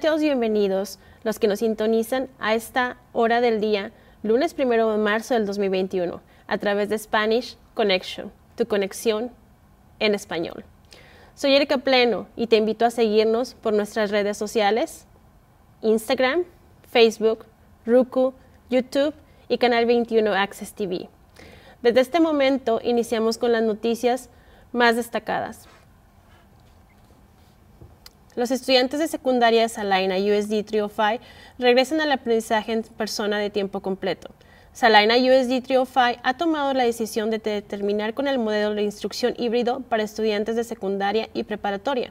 Sean bienvenidos los que nos sintonizan a esta hora del día, lunes 1 de marzo del 2021, a través de Spanish Connection, tu conexión en español. Soy Erika Pleno y te invito a seguirnos por nuestras redes sociales, Instagram, Facebook, Roku, YouTube y Canal 21 Access TV. Desde este momento iniciamos con las noticias más destacadas. Los estudiantes de secundaria de Salina USD 305 regresan al aprendizaje en persona de tiempo completo. Salina USD 305 ha tomado la decisión de terminar con el modelo de instrucción híbrido para estudiantes de secundaria y preparatoria.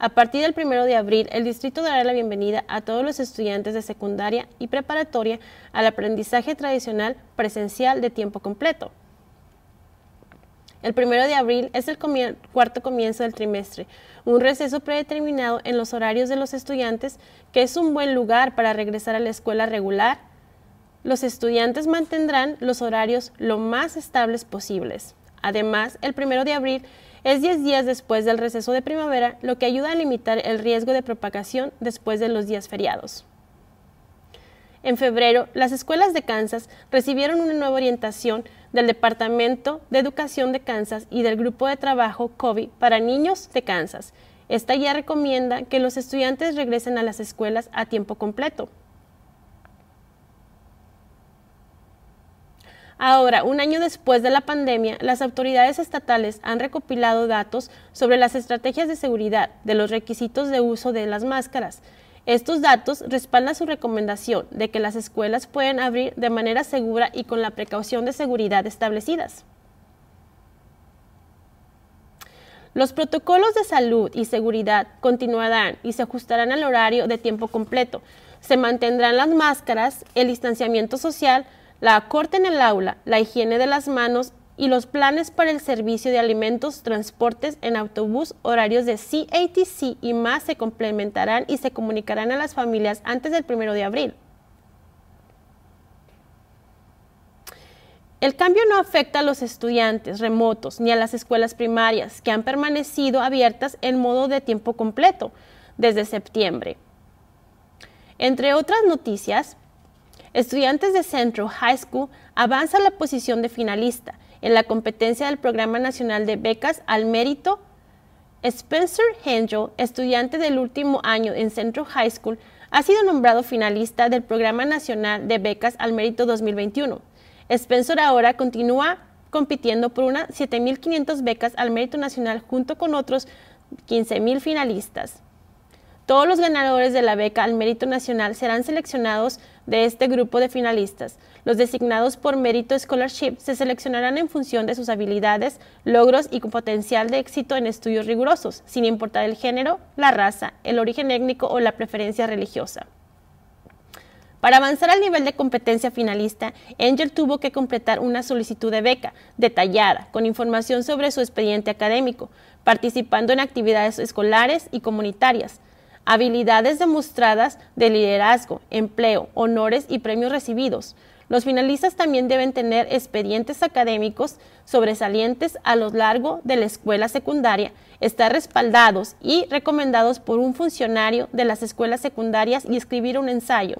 A partir del 1 de abril, el distrito dará la bienvenida a todos los estudiantes de secundaria y preparatoria al aprendizaje tradicional presencial de tiempo completo. El primero de abril es el cuarto comienzo del trimestre, un receso predeterminado en los horarios de los estudiantes que es un buen lugar para regresar a la escuela regular. Los estudiantes mantendrán los horarios lo más estables posibles. Además, el primero de abril es 10 días después del receso de primavera, lo que ayuda a limitar el riesgo de propagación después de los días feriados. En febrero, las escuelas de Kansas recibieron una nueva orientación del Departamento de Educación de Kansas y del Grupo de Trabajo COVID para Niños de Kansas. Esta ya recomienda que los estudiantes regresen a las escuelas a tiempo completo. Ahora, un año después de la pandemia, las autoridades estatales han recopilado datos sobre las estrategias de seguridad, de los requisitos de uso de las máscaras, estos datos respaldan su recomendación de que las escuelas pueden abrir de manera segura y con la precaución de seguridad establecidas. Los protocolos de salud y seguridad continuarán y se ajustarán al horario de tiempo completo. Se mantendrán las máscaras, el distanciamiento social, la corte en el aula, la higiene de las manos y los planes para el servicio de alimentos, transportes en autobús, horarios de CATC y más se complementarán y se comunicarán a las familias antes del 1 de abril. El cambio no afecta a los estudiantes remotos ni a las escuelas primarias que han permanecido abiertas en modo de tiempo completo desde septiembre. Entre otras noticias, estudiantes de Central High School avanzan la posición de finalista en la competencia del Programa Nacional de Becas al Mérito, Spencer Hengel, estudiante del último año en Central High School, ha sido nombrado finalista del Programa Nacional de Becas al Mérito 2021. Spencer ahora continúa compitiendo por unas 7.500 becas al Mérito Nacional junto con otros 15.000 finalistas. Todos los ganadores de la beca al Mérito Nacional serán seleccionados de este grupo de finalistas. Los designados por mérito scholarship se seleccionarán en función de sus habilidades, logros y potencial de éxito en estudios rigurosos, sin importar el género, la raza, el origen étnico o la preferencia religiosa. Para avanzar al nivel de competencia finalista, Angel tuvo que completar una solicitud de beca detallada, con información sobre su expediente académico, participando en actividades escolares y comunitarias, habilidades demostradas de liderazgo, empleo, honores y premios recibidos. Los finalistas también deben tener expedientes académicos sobresalientes a lo largo de la escuela secundaria, estar respaldados y recomendados por un funcionario de las escuelas secundarias y escribir un ensayo.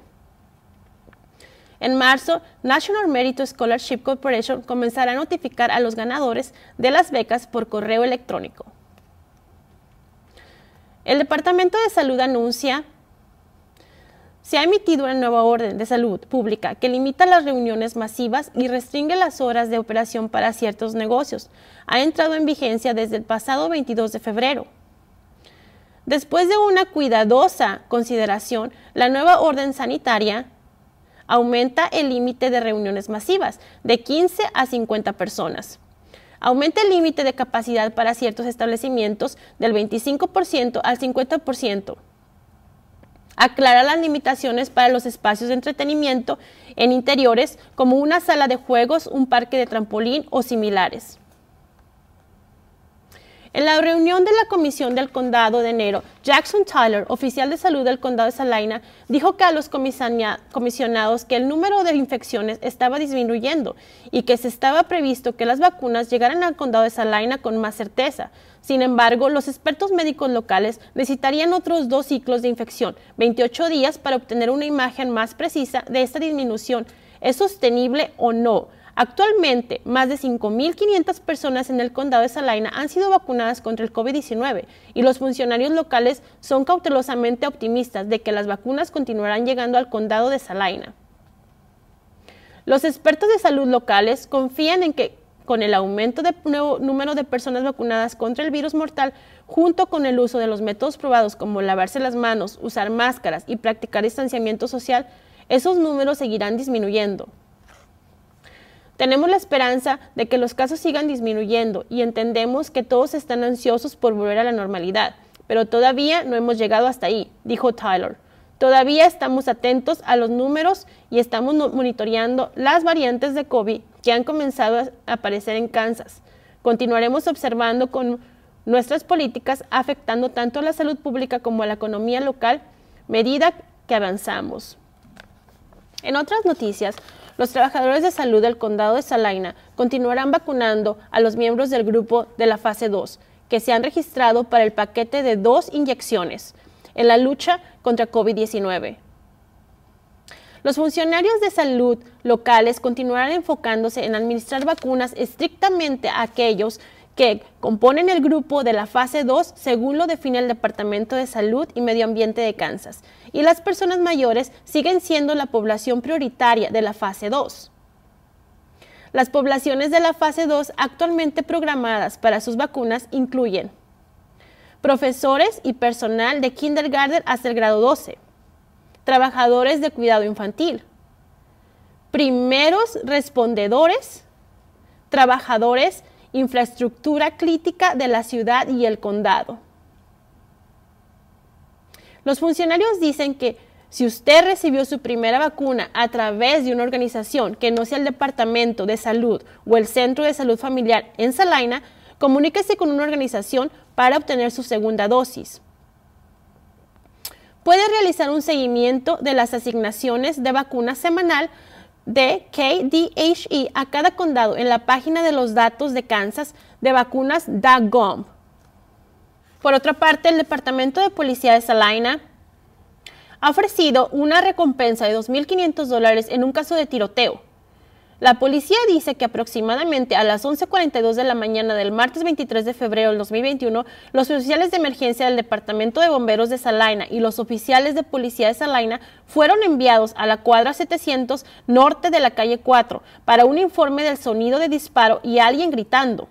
En marzo, National Merit Scholarship Corporation comenzará a notificar a los ganadores de las becas por correo electrónico. El Departamento de Salud anuncia se ha emitido una nueva orden de salud pública que limita las reuniones masivas y restringe las horas de operación para ciertos negocios. Ha entrado en vigencia desde el pasado 22 de febrero. Después de una cuidadosa consideración, la nueva orden sanitaria aumenta el límite de reuniones masivas de 15 a 50 personas. Aumenta el límite de capacidad para ciertos establecimientos del 25% al 50%. Aclara las limitaciones para los espacios de entretenimiento en interiores como una sala de juegos, un parque de trampolín o similares. En la reunión de la Comisión del Condado de enero, Jackson Tyler, oficial de salud del Condado de Salina, dijo que a los comisionados que el número de infecciones estaba disminuyendo y que se estaba previsto que las vacunas llegaran al Condado de Salina con más certeza. Sin embargo, los expertos médicos locales necesitarían otros dos ciclos de infección, 28 días, para obtener una imagen más precisa de esta disminución. ¿Es sostenible o no? Actualmente, más de 5.500 personas en el condado de Salina han sido vacunadas contra el COVID-19 y los funcionarios locales son cautelosamente optimistas de que las vacunas continuarán llegando al condado de Salina. Los expertos de salud locales confían en que con el aumento del número de personas vacunadas contra el virus mortal, junto con el uso de los métodos probados como lavarse las manos, usar máscaras y practicar distanciamiento social, esos números seguirán disminuyendo. Tenemos la esperanza de que los casos sigan disminuyendo y entendemos que todos están ansiosos por volver a la normalidad, pero todavía no hemos llegado hasta ahí, dijo Tyler. Todavía estamos atentos a los números y estamos monitoreando las variantes de COVID que han comenzado a aparecer en Kansas. Continuaremos observando con nuestras políticas afectando tanto a la salud pública como a la economía local, medida que avanzamos. En otras noticias, los trabajadores de salud del condado de Salina continuarán vacunando a los miembros del grupo de la fase 2 que se han registrado para el paquete de dos inyecciones en la lucha contra COVID-19. Los funcionarios de salud locales continuarán enfocándose en administrar vacunas estrictamente a aquellos que que componen el grupo de la fase 2 según lo define el Departamento de Salud y Medio Ambiente de Kansas, y las personas mayores siguen siendo la población prioritaria de la fase 2. Las poblaciones de la fase 2 actualmente programadas para sus vacunas incluyen profesores y personal de kindergarten hasta el grado 12, trabajadores de cuidado infantil, primeros respondedores, trabajadores infraestructura crítica de la ciudad y el condado. Los funcionarios dicen que si usted recibió su primera vacuna a través de una organización que no sea el Departamento de Salud o el Centro de Salud Familiar en Salina, comuníquese con una organización para obtener su segunda dosis. Puede realizar un seguimiento de las asignaciones de vacuna semanal de KDHE a cada condado en la página de los datos de Kansas de vacunas Por otra parte, el Departamento de Policía de Salina ha ofrecido una recompensa de 2.500 dólares en un caso de tiroteo. La policía dice que aproximadamente a las 11.42 de la mañana del martes 23 de febrero del 2021, los oficiales de emergencia del Departamento de Bomberos de Salaina y los oficiales de policía de Salaina fueron enviados a la cuadra 700 norte de la calle 4 para un informe del sonido de disparo y alguien gritando.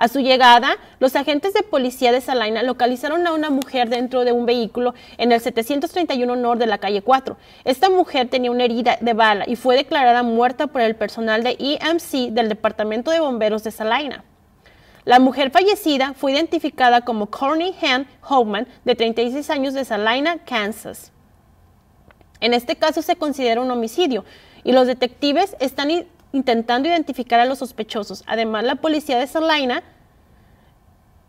A su llegada, los agentes de policía de Salina localizaron a una mujer dentro de un vehículo en el 731 Norte de la calle 4. Esta mujer tenía una herida de bala y fue declarada muerta por el personal de EMC del Departamento de Bomberos de Salina. La mujer fallecida fue identificada como Corny Han Hoffman, de 36 años de Salina, Kansas. En este caso se considera un homicidio y los detectives están intentando identificar a los sospechosos. Además, la policía de Salina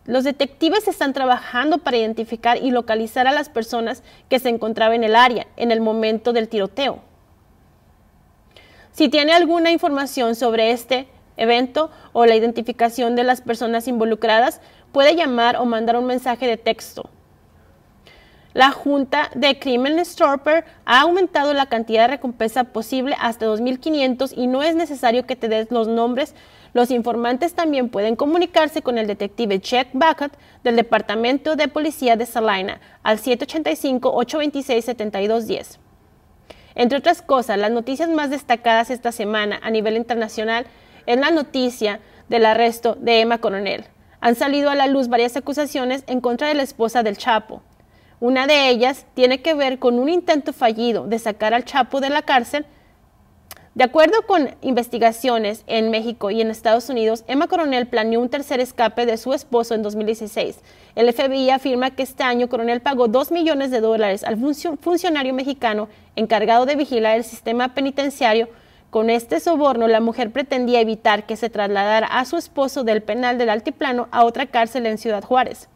los detectives están trabajando para identificar y localizar a las personas que se encontraban en el área en el momento del tiroteo. Si tiene alguna información sobre este evento o la identificación de las personas involucradas, puede llamar o mandar un mensaje de texto. La Junta de Crimen Storper ha aumentado la cantidad de recompensa posible hasta 2.500 y no es necesario que te des los nombres los informantes también pueden comunicarse con el detective Jack Bucket del Departamento de Policía de Salina al 785-826-7210. Entre otras cosas, las noticias más destacadas esta semana a nivel internacional es la noticia del arresto de Emma Coronel. Han salido a la luz varias acusaciones en contra de la esposa del Chapo. Una de ellas tiene que ver con un intento fallido de sacar al Chapo de la cárcel de acuerdo con investigaciones en México y en Estados Unidos, Emma Coronel planeó un tercer escape de su esposo en 2016. El FBI afirma que este año Coronel pagó 2 millones de dólares al funcionario mexicano encargado de vigilar el sistema penitenciario. Con este soborno, la mujer pretendía evitar que se trasladara a su esposo del penal del Altiplano a otra cárcel en Ciudad Juárez.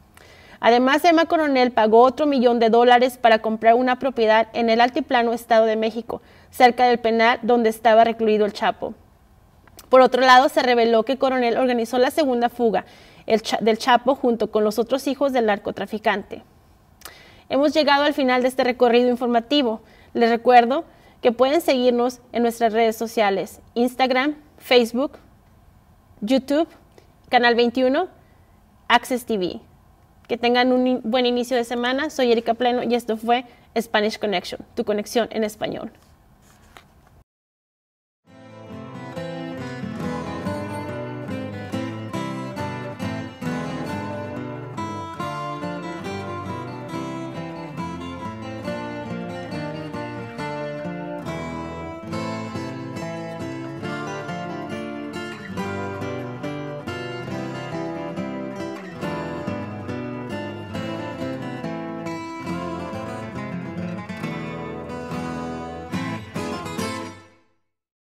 Además, Emma Coronel pagó otro millón de dólares para comprar una propiedad en el altiplano Estado de México, cerca del penal donde estaba recluido el Chapo. Por otro lado, se reveló que Coronel organizó la segunda fuga del Chapo junto con los otros hijos del narcotraficante. Hemos llegado al final de este recorrido informativo. Les recuerdo que pueden seguirnos en nuestras redes sociales, Instagram, Facebook, YouTube, Canal 21, Access TV. Que tengan un buen inicio de semana. Soy Erika Pleno y esto fue Spanish Connection, tu conexión en español.